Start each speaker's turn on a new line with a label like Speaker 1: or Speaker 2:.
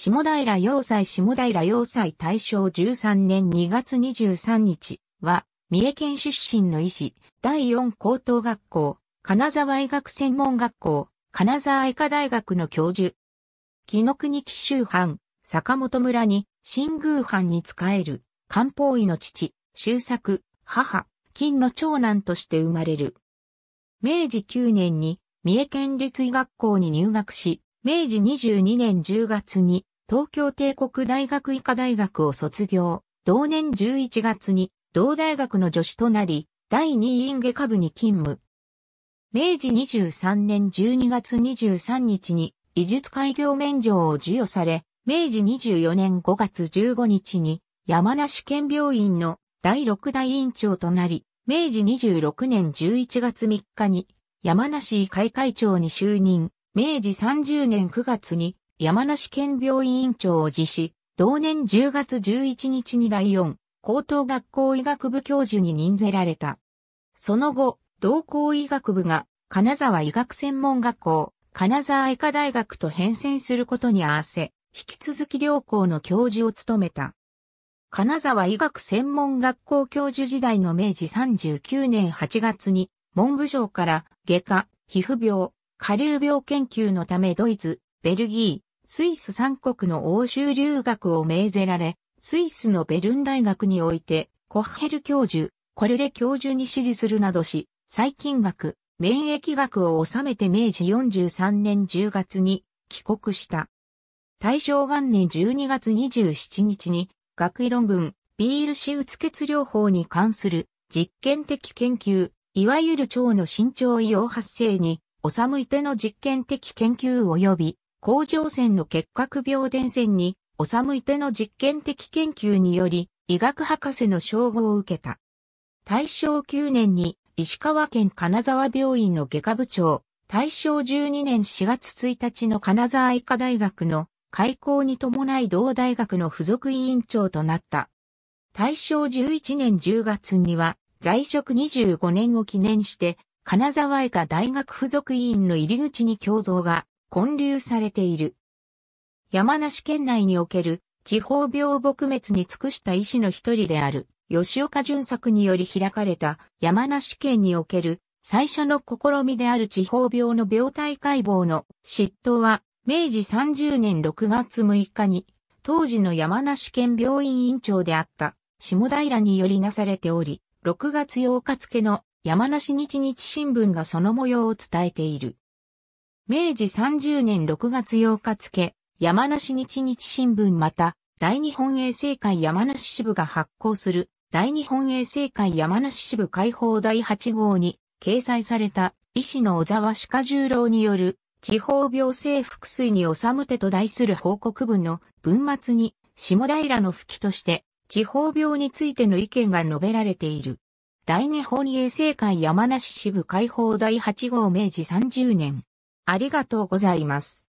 Speaker 1: 下平要塞下平要塞大正13年2月23日は、三重県出身の医師、第四高等学校、金沢医学専門学校、金沢医科大学の教授。木の国紀州藩、坂本村に、新宮藩に仕える、漢方医の父、周作、母、金の長男として生まれる。明治9年に、三重県立医学校に入学し、明治22年10月に東京帝国大学医科大学を卒業。同年11月に同大学の助手となり、第2院外科部に勤務。明治23年12月23日に医術開業免状を授与され、明治24年5月15日に山梨県病院の第6代院長となり、明治26年11月3日に山梨医会会長に就任。明治30年9月に山梨県病院長を辞し、同年10月11日に第4高等学校医学部教授に任ぜられた。その後、同校医学部が金沢医学専門学校、金沢医科大学と変遷することに合わせ、引き続き両校の教授を務めた。金沢医学専門学校教授時代の明治39年8月に、文部省から外科、皮膚病、下流病研究のためドイツ、ベルギー、スイス3国の欧州留学を命ぜられ、スイスのベルン大学において、コッヘル教授、コルレ教授に指示するなどし、細菌学、免疫学を収めて明治43年10月に帰国した。大正元年12月27日に、学位論文、ビール脂うつ血療法に関する実験的研究、いわゆる腸の身長異様発生に治い手の実験的研究及び、甲状腺の結核病伝染に、治い手の実験的研究により、医学博士の称号を受けた。大正9年に、石川県金沢病院の外科部長、大正12年4月1日の金沢医科大学の開校に伴い同大学の付属委員長となった。大正11年10月には在職25年を記念して金沢医科大学附属医院の入り口に胸像が建立されている。山梨県内における地方病撲滅に尽くした医師の一人である吉岡淳作により開かれた山梨県における最初の試みである地方病の病態解剖の執刀は明治30年6月6日に当時の山梨県病院院長であった下平によりなされており、6月8日付の山梨日日新聞がその模様を伝えている。明治30年6月8日付、山梨日日新聞また、大日本衛生会山梨支部が発行する、大日本衛生会山梨支部解放第8号に、掲載された、医師の小沢鹿十郎による、地方病性腹水に治む手と題する報告文の文末に、下平の吹きとして、地方病についての意見が述べられている。大日本衛生会山梨支部解放第8号明治30年。ありがとうございます。